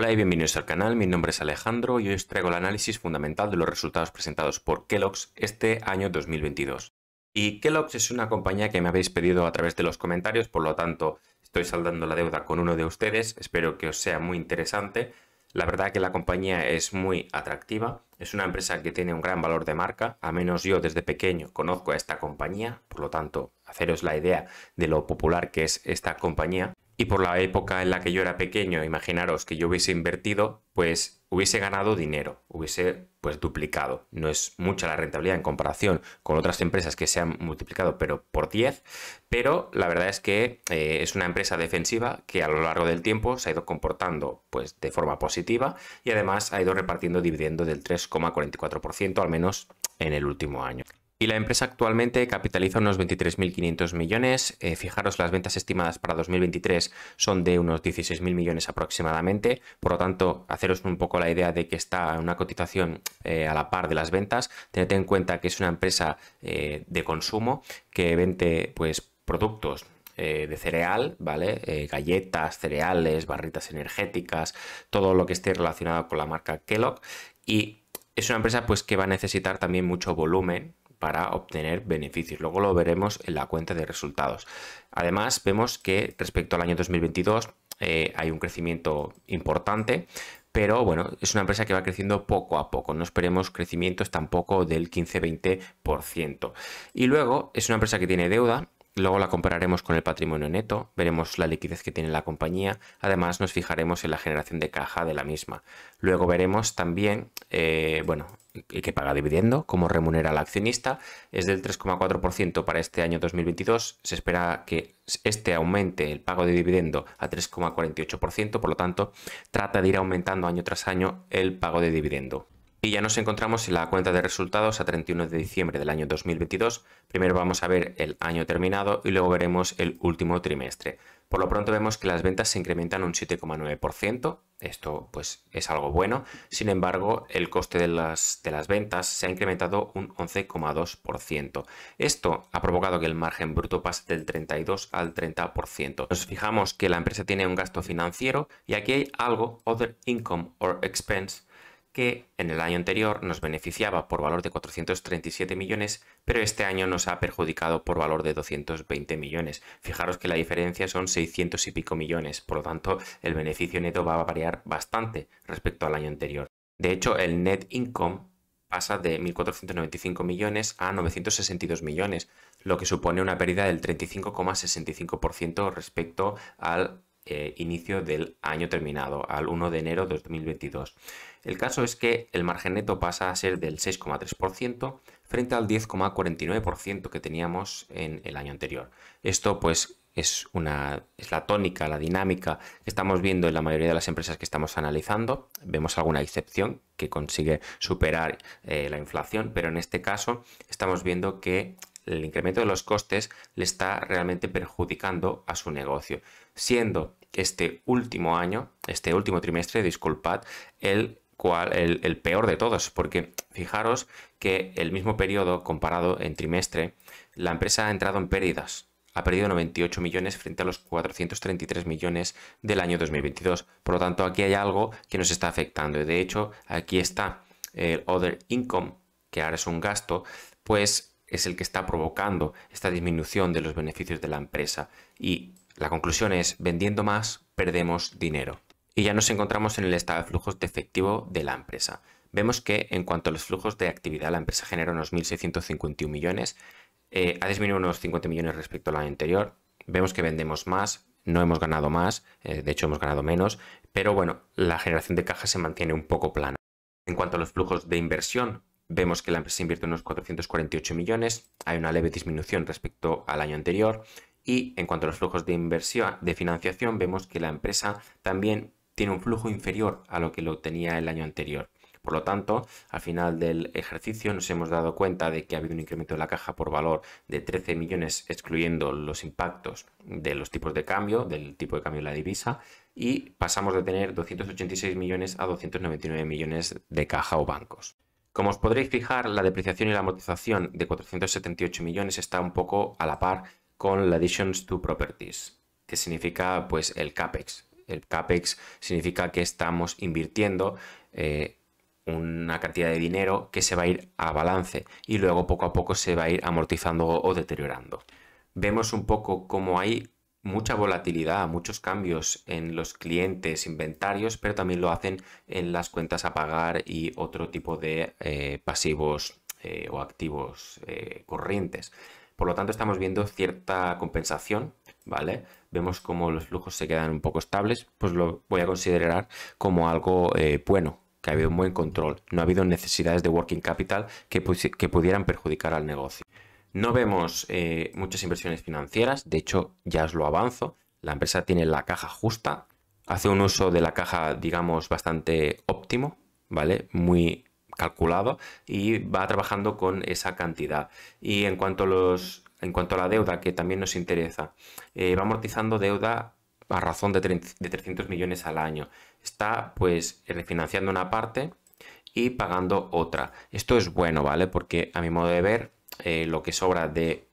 Hola y bienvenidos al canal, mi nombre es Alejandro y hoy os traigo el análisis fundamental de los resultados presentados por Kellogg's este año 2022. Y Kellogg's es una compañía que me habéis pedido a través de los comentarios, por lo tanto estoy saldando la deuda con uno de ustedes, espero que os sea muy interesante. La verdad que la compañía es muy atractiva, es una empresa que tiene un gran valor de marca, a menos yo desde pequeño conozco a esta compañía, por lo tanto haceros la idea de lo popular que es esta compañía y por la época en la que yo era pequeño, imaginaros que yo hubiese invertido, pues hubiese ganado dinero, hubiese pues duplicado. No es mucha la rentabilidad en comparación con otras empresas que se han multiplicado pero por 10, pero la verdad es que eh, es una empresa defensiva que a lo largo del tiempo se ha ido comportando pues de forma positiva y además ha ido repartiendo dividendos del 3,44% al menos en el último año. Y la empresa actualmente capitaliza unos 23.500 millones. Eh, fijaros, las ventas estimadas para 2023 son de unos 16.000 millones aproximadamente. Por lo tanto, haceros un poco la idea de que está una cotización eh, a la par de las ventas. Tened en cuenta que es una empresa eh, de consumo que vende pues, productos de cereal, ¿vale? galletas, cereales, barritas energéticas, todo lo que esté relacionado con la marca Kellogg. Y es una empresa pues, que va a necesitar también mucho volumen para obtener beneficios. Luego lo veremos en la cuenta de resultados. Además, vemos que respecto al año 2022 eh, hay un crecimiento importante, pero bueno, es una empresa que va creciendo poco a poco, no esperemos crecimientos tampoco del 15-20%. Y luego es una empresa que tiene deuda, luego la compararemos con el patrimonio neto, veremos la liquidez que tiene la compañía, además nos fijaremos en la generación de caja de la misma. Luego veremos también, eh, bueno, que paga dividendo como remunera al accionista es del 3,4% para este año 2022. Se espera que este aumente el pago de dividendo a 3,48%, por lo tanto, trata de ir aumentando año tras año el pago de dividendo. Y ya nos encontramos en la cuenta de resultados a 31 de diciembre del año 2022. Primero vamos a ver el año terminado y luego veremos el último trimestre. Por lo pronto vemos que las ventas se incrementan un 7,9%. Esto pues es algo bueno. Sin embargo, el coste de las, de las ventas se ha incrementado un 11,2%. Esto ha provocado que el margen bruto pase del 32 al 30%. Nos fijamos que la empresa tiene un gasto financiero y aquí hay algo, other income or expense, que en el año anterior nos beneficiaba por valor de 437 millones, pero este año nos ha perjudicado por valor de 220 millones. Fijaros que la diferencia son 600 y pico millones, por lo tanto el beneficio neto va a variar bastante respecto al año anterior. De hecho, el net income pasa de 1.495 millones a 962 millones, lo que supone una pérdida del 35,65% respecto al eh, inicio del año terminado, al 1 de enero de 2022. El caso es que el margen neto pasa a ser del 6,3% frente al 10,49% que teníamos en el año anterior. Esto pues es, una, es la tónica, la dinámica que estamos viendo en la mayoría de las empresas que estamos analizando. Vemos alguna excepción que consigue superar eh, la inflación, pero en este caso estamos viendo que el incremento de los costes le está realmente perjudicando a su negocio, siendo este último año, este último trimestre, disculpad, el cual, el, el, peor de todos, porque fijaros que el mismo periodo comparado en trimestre, la empresa ha entrado en pérdidas. Ha perdido 98 millones frente a los 433 millones del año 2022. Por lo tanto, aquí hay algo que nos está afectando. Y de hecho, aquí está el other income, que ahora es un gasto, pues es el que está provocando esta disminución de los beneficios de la empresa. Y la conclusión es, vendiendo más, perdemos dinero y ya nos encontramos en el estado de flujos de efectivo de la empresa. Vemos que en cuanto a los flujos de actividad, la empresa genera unos 1.651 millones, eh, ha disminuido unos 50 millones respecto al año anterior, vemos que vendemos más, no hemos ganado más, eh, de hecho hemos ganado menos, pero bueno, la generación de caja se mantiene un poco plana. En cuanto a los flujos de inversión, vemos que la empresa invierte unos 448 millones, hay una leve disminución respecto al año anterior, y en cuanto a los flujos de inversión, de financiación, vemos que la empresa también tiene un flujo inferior a lo que lo tenía el año anterior. Por lo tanto, al final del ejercicio nos hemos dado cuenta de que ha habido un incremento de la caja por valor de 13 millones, excluyendo los impactos de los tipos de cambio, del tipo de cambio de la divisa, y pasamos de tener 286 millones a 299 millones de caja o bancos. Como os podréis fijar, la depreciación y la amortización de 478 millones está un poco a la par con la additions to properties, que significa pues el CAPEX, el CAPEX significa que estamos invirtiendo eh, una cantidad de dinero que se va a ir a balance y luego poco a poco se va a ir amortizando o deteriorando. Vemos un poco cómo hay mucha volatilidad, muchos cambios en los clientes, inventarios, pero también lo hacen en las cuentas a pagar y otro tipo de eh, pasivos eh, o activos corrientes. Por lo tanto, estamos viendo cierta compensación, ¿vale? vemos como los flujos se quedan un poco estables, pues lo voy a considerar como algo eh, bueno, que ha habido un buen control, no ha habido necesidades de working capital que, pudieran perjudicar al negocio. No vemos eh, muchas inversiones financieras, de hecho ya os lo avanzo, la empresa tiene la caja justa, hace un uso de la caja digamos bastante óptimo, ¿vale? Muy calculado y va trabajando con esa cantidad. Y en cuanto a los en cuanto a la deuda, que también nos interesa, eh, va amortizando deuda a razón de, 300 millones al año. Está pues refinanciando una parte y pagando otra. Esto es bueno, ¿vale? Porque a mi modo de ver, eh, lo que sobra de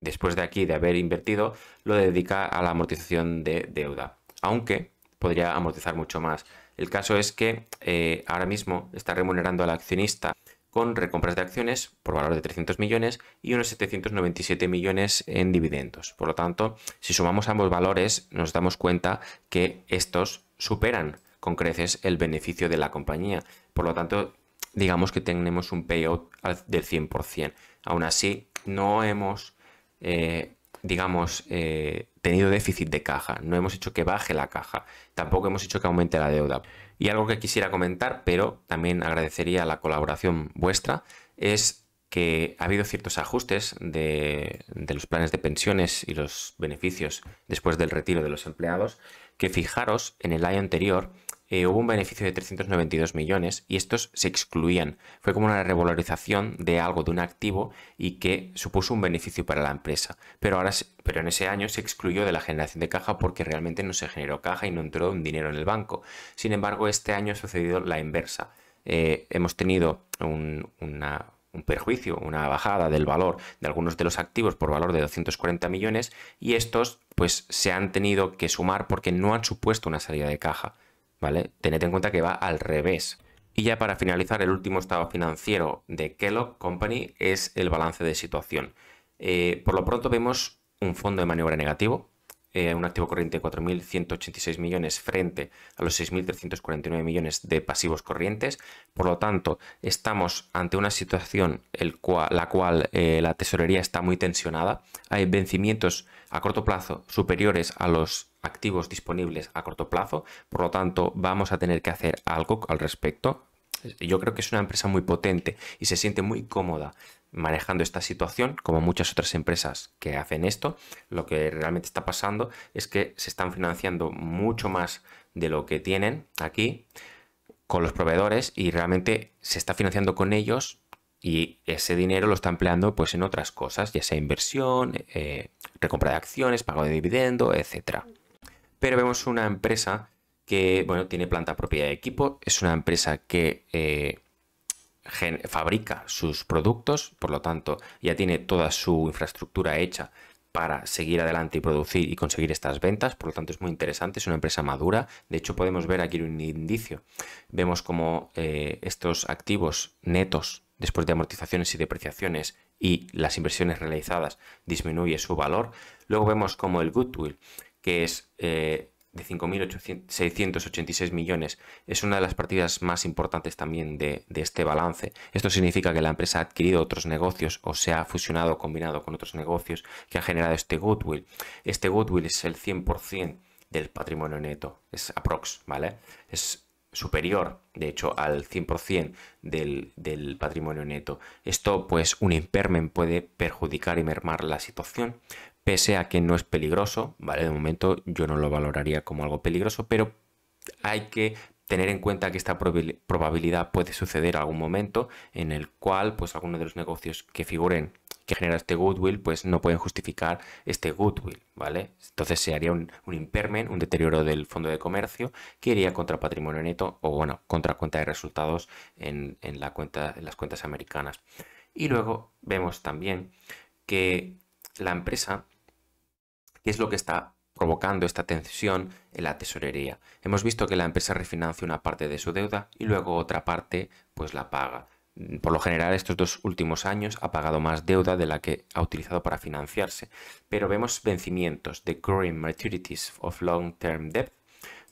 después de aquí de haber invertido, lo dedica a la amortización de deuda. Aunque podría amortizar mucho más. El caso es que eh, ahora mismo está remunerando al accionista con recompras de acciones por valor de 300 millones y unos 797 millones en dividendos. Por lo tanto, si sumamos ambos valores, nos damos cuenta que estos superan con creces el beneficio de la compañía. Por lo tanto, digamos que tenemos un payout del 100%. Aún así, no hemos eh, digamos, eh, tenido déficit de caja, no hemos hecho que baje la caja, tampoco hemos hecho que aumente la deuda. Y algo que quisiera comentar, pero también agradecería la colaboración vuestra, es que ha habido ciertos ajustes de, de los planes de pensiones y los beneficios después del retiro de los empleados, que fijaros en el año anterior eh, hubo un beneficio de 392 millones y estos se excluían. Fue como una revalorización de algo, de un activo y que supuso un beneficio para la empresa. Pero, ahora, pero en ese año se excluyó de la generación de caja porque realmente no se generó caja y no entró un dinero en el banco. Sin embargo, este año ha sucedido la inversa. Eh, hemos tenido un, un perjuicio, una bajada del valor de algunos de los activos por valor de 240 millones y estos pues se han tenido que sumar porque no han supuesto una salida de caja. Tened en cuenta que va al revés. Y ya para finalizar, el último estado financiero de Kellogg Company es el balance de situación. Eh, por lo pronto vemos un fondo de maniobra negativo, eh, un activo corriente de 4.186 millones frente a los 6.349 millones de pasivos corrientes. Por lo tanto, estamos ante una situación en la cual eh, la tesorería está muy tensionada. Hay vencimientos a corto plazo superiores a los activos disponibles a corto plazo. Por lo tanto, vamos a tener que hacer algo al respecto. Yo creo que es una empresa muy potente y se siente muy cómoda manejando esta situación, como muchas otras empresas que hacen esto, lo que realmente está pasando es que se están financiando mucho más de lo que tienen aquí con los proveedores y realmente se está financiando con ellos y ese dinero lo está empleando pues en otras cosas, ya sea inversión, eh, recompra de acciones, pago de dividendo, etcétera Pero vemos una empresa que, bueno, tiene planta propia de equipo, es una empresa que eh, fabrica sus productos, por lo tanto ya tiene toda su infraestructura hecha para seguir adelante y producir y conseguir estas ventas, por lo tanto es muy interesante, es una empresa madura, de hecho podemos ver aquí un indicio, vemos como eh, estos activos netos después de amortizaciones y depreciaciones y las inversiones realizadas disminuye su valor, luego vemos como el goodwill, que es eh, de 5.686 millones es una de las partidas más importantes también de, este balance. Esto significa que la empresa ha adquirido otros negocios o se ha fusionado o combinado con otros negocios que ha generado este goodwill. Este goodwill es el 100% del patrimonio neto, es aprox, ¿vale? Es superior, de hecho, al 100% del, del patrimonio neto. Esto, pues, un impermen puede perjudicar y mermar la situación, pese a que no es peligroso, ¿vale? De momento yo no lo valoraría como algo peligroso, pero hay que tener en cuenta que esta probabilidad puede suceder algún momento en el cual pues alguno de los negocios que figuren que genera este goodwill pues no pueden justificar este goodwill, ¿vale? Entonces se haría un, un impairment, un deterioro del fondo de comercio que iría contra patrimonio neto o bueno, contra cuenta de resultados en las cuentas americanas. Y luego vemos también que la empresa qué es lo que está provocando esta tensión en la tesorería. Hemos visto que la empresa refinancia una parte de su deuda y luego otra parte pues la paga. Por lo general estos dos últimos años ha pagado más deuda de la que ha utilizado para financiarse, pero vemos vencimientos de Growing Maturities of Long Term Debt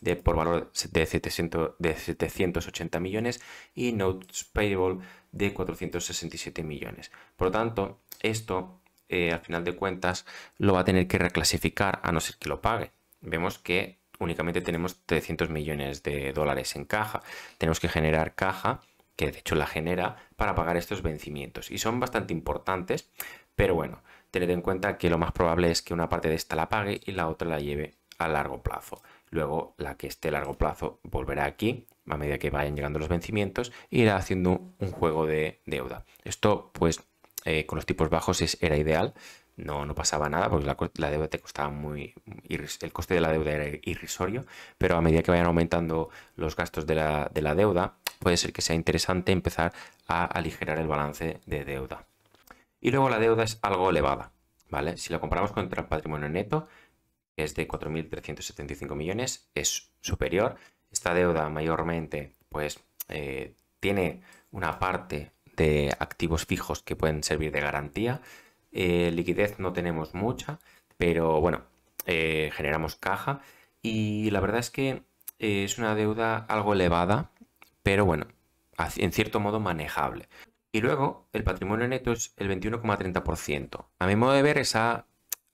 de, por valor de 780 millones y Notes Payable de 467 millones. Por lo tanto, esto eh, al final de cuentas lo va a tener que reclasificar a no ser que lo pague. Vemos que únicamente tenemos 300 millones de dólares en caja. Tenemos que generar caja, que de hecho la genera, para pagar estos vencimientos. Y son bastante importantes, pero bueno, tened en cuenta que lo más probable es que una parte de esta la pague y la otra la lleve a largo plazo. Luego, la que esté a largo plazo volverá aquí a medida que vayan llegando los vencimientos e irá haciendo un juego de deuda. Esto, pues, eh, con los tipos bajos es, era ideal, no, no pasaba nada porque la, deuda te costaba muy. El coste de la deuda era irrisorio, pero a medida que vayan aumentando los gastos de la, deuda, puede ser que sea interesante empezar a aligerar el balance de deuda. Y luego la deuda es algo elevada, ¿vale? Si la comparamos contra el patrimonio neto, que es de 4.375 millones, es superior. Esta deuda mayormente, pues, eh, tiene una parte activos fijos que pueden servir de garantía. Eh, liquidez no tenemos mucha, pero bueno, eh, generamos caja y la verdad es que eh, es una deuda algo elevada, pero bueno, en cierto modo manejable. Y luego el patrimonio neto es el 21,30%. A mi modo de ver está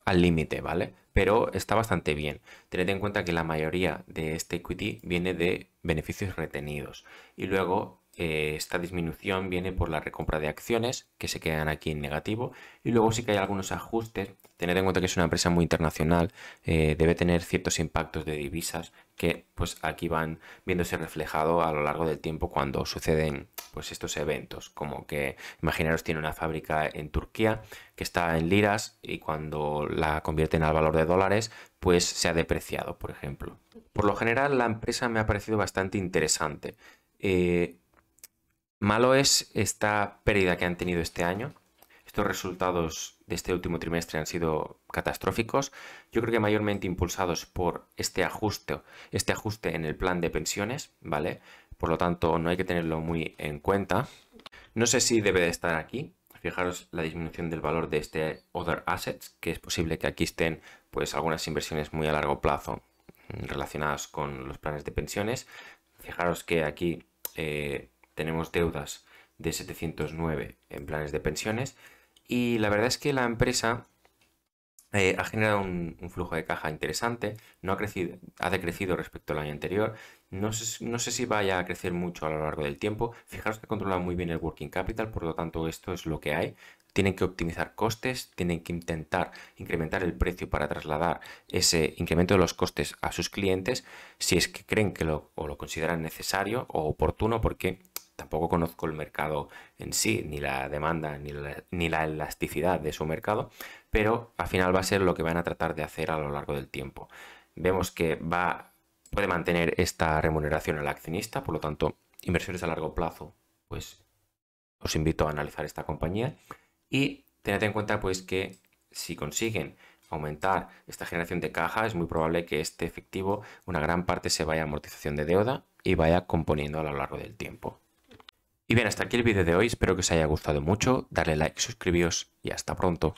al límite, ¿vale? Pero está bastante bien. Tened en cuenta que la mayoría de este equity viene de beneficios retenidos. Y luego eh, esta disminución viene por la recompra de acciones que se quedan aquí en negativo y luego sí que hay algunos ajustes. Tened en cuenta que es una empresa muy internacional, eh, debe tener ciertos impactos de divisas que pues aquí van viéndose reflejado a lo largo del tiempo cuando suceden pues estos eventos, como que imaginaros tiene una fábrica en Turquía que está en liras y cuando la convierten al valor de dólares pues se ha depreciado, por ejemplo. Por lo general la empresa me ha parecido bastante interesante. Eh, Malo es esta pérdida que han tenido este año. Estos resultados de este último trimestre han sido catastróficos. Yo creo que mayormente impulsados por este ajuste, este ajuste en el plan de pensiones, ¿vale? Por lo tanto, no hay que tenerlo muy en cuenta. No sé si debe de estar aquí. Fijaros la disminución del valor de este other assets, que es posible que aquí estén pues algunas inversiones muy a largo plazo relacionadas con los planes de pensiones. Fijaros que aquí eh, tenemos deudas de 709 en planes de pensiones y la verdad es que la empresa eh, ha generado un, flujo de caja interesante, no ha, crecido, ha decrecido respecto al año anterior, no sé, no sé, si vaya a crecer mucho a lo largo del tiempo, fijaros que controlado muy bien el working capital, por lo tanto esto es lo que hay, tienen que optimizar costes, tienen que intentar incrementar el precio para trasladar ese incremento de los costes a sus clientes, si es que creen que lo, lo consideran necesario o oportuno, porque tampoco conozco el mercado en sí, ni la demanda, ni la, elasticidad de su mercado, pero al final va a ser lo que van a tratar de hacer a lo largo del tiempo. Vemos que va, puede mantener esta remuneración al accionista, por lo tanto, inversiones a largo plazo, pues os invito a analizar esta compañía y tened en cuenta pues que si consiguen aumentar esta generación de caja, es muy probable que este efectivo, una gran parte se vaya a amortización de deuda y vaya componiendo a lo largo del tiempo. Y bien, hasta aquí el vídeo de hoy, espero que os haya gustado mucho, darle like, suscribiros y hasta pronto.